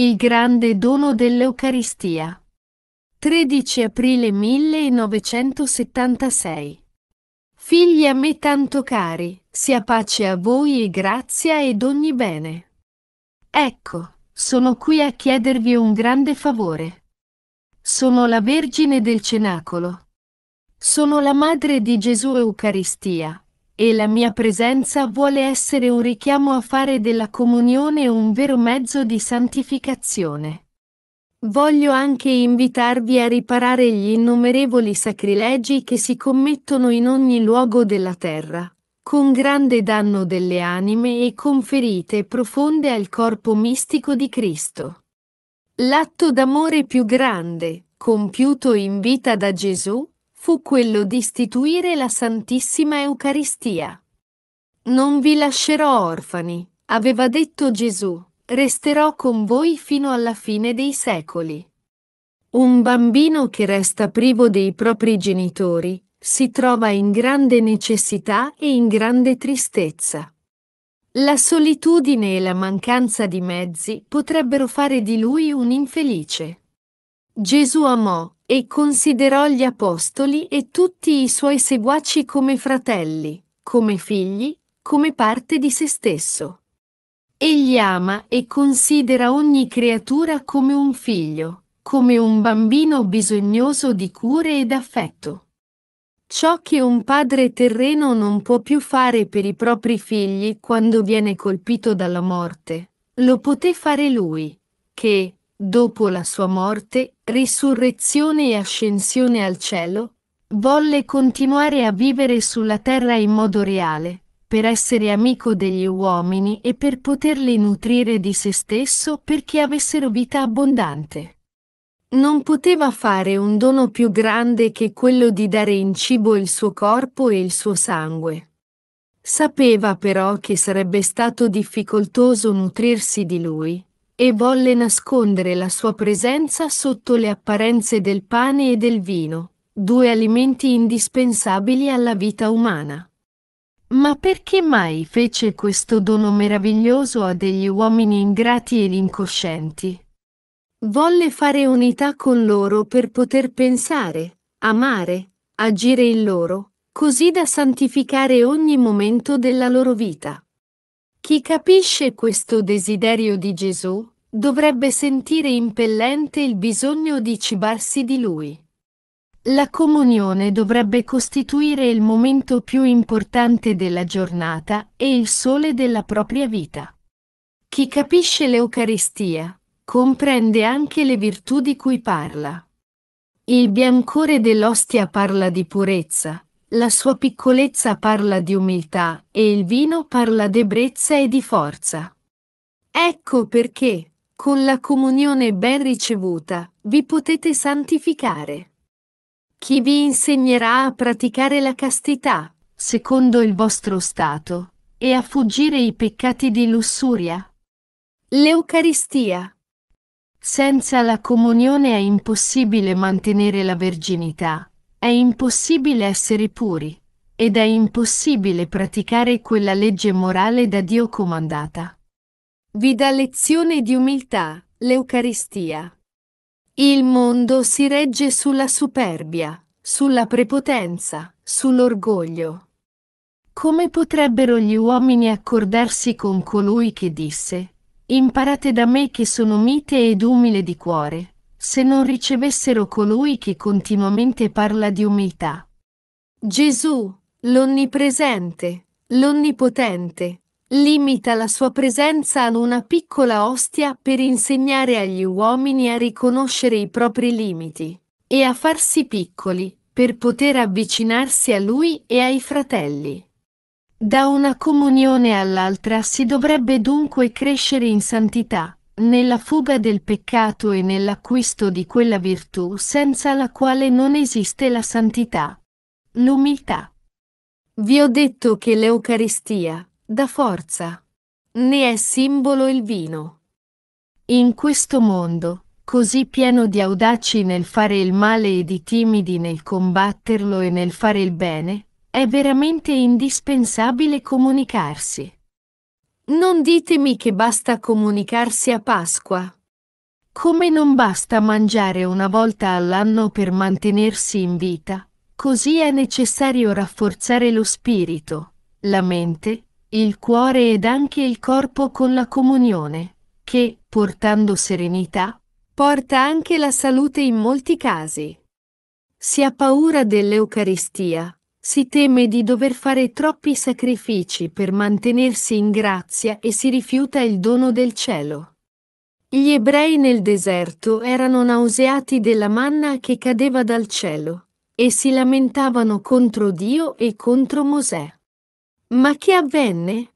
Il grande dono dell'Eucaristia. 13 aprile 1976. Figli a me tanto cari, sia pace a voi e grazia ed ogni bene. Ecco, sono qui a chiedervi un grande favore. Sono la Vergine del Cenacolo. Sono la Madre di Gesù Eucaristia, e la mia presenza vuole essere un richiamo a fare della comunione un vero mezzo di santificazione. Voglio anche invitarvi a riparare gli innumerevoli sacrilegi che si commettono in ogni luogo della terra, con grande danno delle anime e con ferite profonde al corpo mistico di Cristo. L'atto d'amore più grande, compiuto in vita da Gesù, fu quello di istituire la Santissima Eucaristia. Non vi lascerò orfani, aveva detto Gesù, resterò con voi fino alla fine dei secoli. Un bambino che resta privo dei propri genitori si trova in grande necessità e in grande tristezza. La solitudine e la mancanza di mezzi potrebbero fare di lui un infelice. Gesù amò e considerò gli apostoli e tutti i suoi seguaci come fratelli, come figli, come parte di se stesso. Egli ama e considera ogni creatura come un figlio, come un bambino bisognoso di cure ed affetto. Ciò che un padre terreno non può più fare per i propri figli quando viene colpito dalla morte, lo poté fare lui, che, dopo la sua morte, risurrezione e ascensione al cielo, volle continuare a vivere sulla terra in modo reale, per essere amico degli uomini e per poterli nutrire di se stesso perché avessero vita abbondante. Non poteva fare un dono più grande che quello di dare in cibo il suo corpo e il suo sangue. Sapeva però che sarebbe stato difficoltoso nutrirsi di lui, e volle nascondere la sua presenza sotto le apparenze del pane e del vino, due alimenti indispensabili alla vita umana. Ma perché mai fece questo dono meraviglioso a degli uomini ingrati ed incoscienti? Volle fare unità con loro per poter pensare, amare, agire in loro, così da santificare ogni momento della loro vita. Chi capisce questo desiderio di Gesù dovrebbe sentire impellente il bisogno di cibarsi di lui. La comunione dovrebbe costituire il momento più importante della giornata e il sole della propria vita. Chi capisce l'Eucaristia comprende anche le virtù di cui parla. Il biancore dell'ostia parla di purezza, la sua piccolezza parla di umiltà e il vino parla debrezza e di forza. Ecco perché, con la comunione ben ricevuta, vi potete santificare. Chi vi insegnerà a praticare la castità, secondo il vostro stato, e a fuggire i peccati di lussuria? L'Eucaristia. Senza la comunione è impossibile mantenere la verginità è impossibile essere puri, ed è impossibile praticare quella legge morale da Dio comandata. Vi dà lezione di umiltà, l'Eucaristia. Il mondo si regge sulla superbia, sulla prepotenza, sull'orgoglio. Come potrebbero gli uomini accordarsi con colui che disse, Imparate da me che sono mite ed umile di cuore, se non ricevessero colui che continuamente parla di umiltà. Gesù, l'onnipresente, l'onnipotente, limita la sua presenza ad una piccola ostia per insegnare agli uomini a riconoscere i propri limiti e a farsi piccoli per poter avvicinarsi a lui e ai fratelli. Da una comunione all'altra si dovrebbe dunque crescere in santità, nella fuga del peccato e nell'acquisto di quella virtù senza la quale non esiste la santità. L'umiltà. Vi ho detto che l'Eucaristia dà forza. Ne è simbolo il vino. In questo mondo, così pieno di audaci nel fare il male e di timidi nel combatterlo e nel fare il bene, è veramente indispensabile comunicarsi. Non ditemi che basta comunicarsi a Pasqua. Come non basta mangiare una volta all'anno per mantenersi in vita, così è necessario rafforzare lo spirito, la mente, il cuore ed anche il corpo con la comunione, che, portando serenità, porta anche la salute in molti casi. Si ha paura dell'Eucaristia, si teme di dover fare troppi sacrifici per mantenersi in grazia e si rifiuta il dono del cielo. Gli ebrei nel deserto erano nauseati della manna che cadeva dal cielo, e si lamentavano contro Dio e contro Mosè. Ma che avvenne?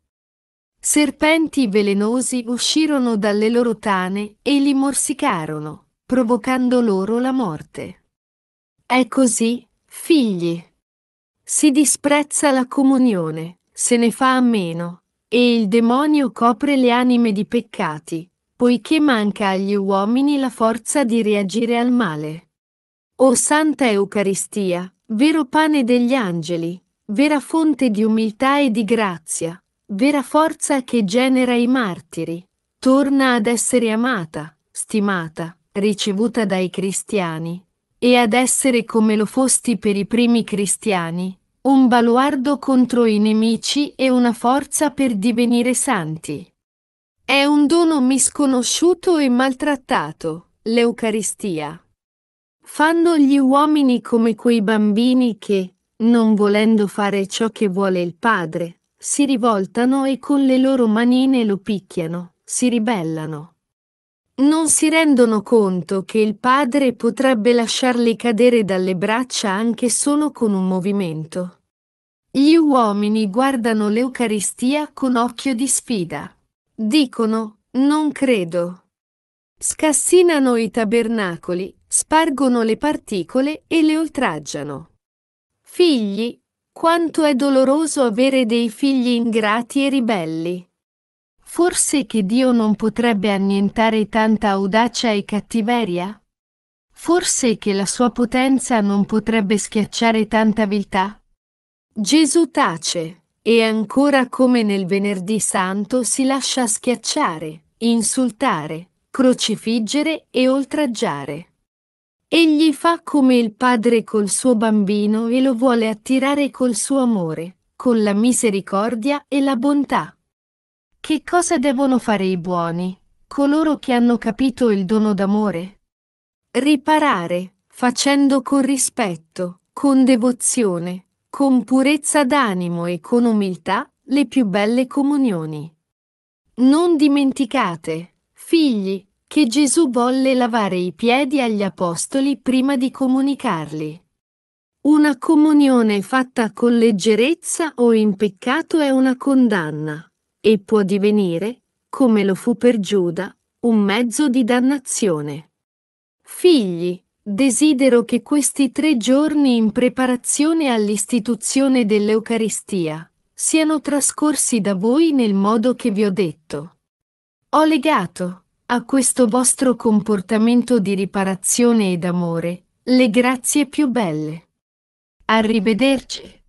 Serpenti velenosi uscirono dalle loro tane e li morsicarono, provocando loro la morte. È così, figli si disprezza la comunione, se ne fa a meno, e il demonio copre le anime di peccati, poiché manca agli uomini la forza di reagire al male. O Santa Eucaristia, vero pane degli angeli, vera fonte di umiltà e di grazia, vera forza che genera i martiri, torna ad essere amata, stimata, ricevuta dai cristiani, e ad essere come lo fosti per i primi cristiani, un baluardo contro i nemici e una forza per divenire santi. È un dono misconosciuto e maltrattato, l'Eucaristia. Fanno gli uomini come quei bambini che, non volendo fare ciò che vuole il padre, si rivoltano e con le loro manine lo picchiano, si ribellano non si rendono conto che il padre potrebbe lasciarli cadere dalle braccia anche solo con un movimento. Gli uomini guardano l'Eucaristia con occhio di sfida. Dicono, non credo. Scassinano i tabernacoli, spargono le particole e le oltraggiano. Figli, quanto è doloroso avere dei figli ingrati e ribelli. Forse che Dio non potrebbe annientare tanta audacia e cattiveria? Forse che la sua potenza non potrebbe schiacciare tanta viltà? Gesù tace, e ancora come nel venerdì santo si lascia schiacciare, insultare, crocifiggere e oltraggiare. Egli fa come il padre col suo bambino e lo vuole attirare col suo amore, con la misericordia e la bontà. Che cosa devono fare i buoni, coloro che hanno capito il dono d'amore? Riparare, facendo con rispetto, con devozione, con purezza d'animo e con umiltà, le più belle comunioni. Non dimenticate, figli, che Gesù volle lavare i piedi agli apostoli prima di comunicarli. Una comunione fatta con leggerezza o in peccato è una condanna, e può divenire, come lo fu per Giuda, un mezzo di dannazione. Figli, desidero che questi tre giorni in preparazione all'istituzione dell'Eucaristia siano trascorsi da voi nel modo che vi ho detto. Ho legato, a questo vostro comportamento di riparazione ed amore, le grazie più belle. Arrivederci.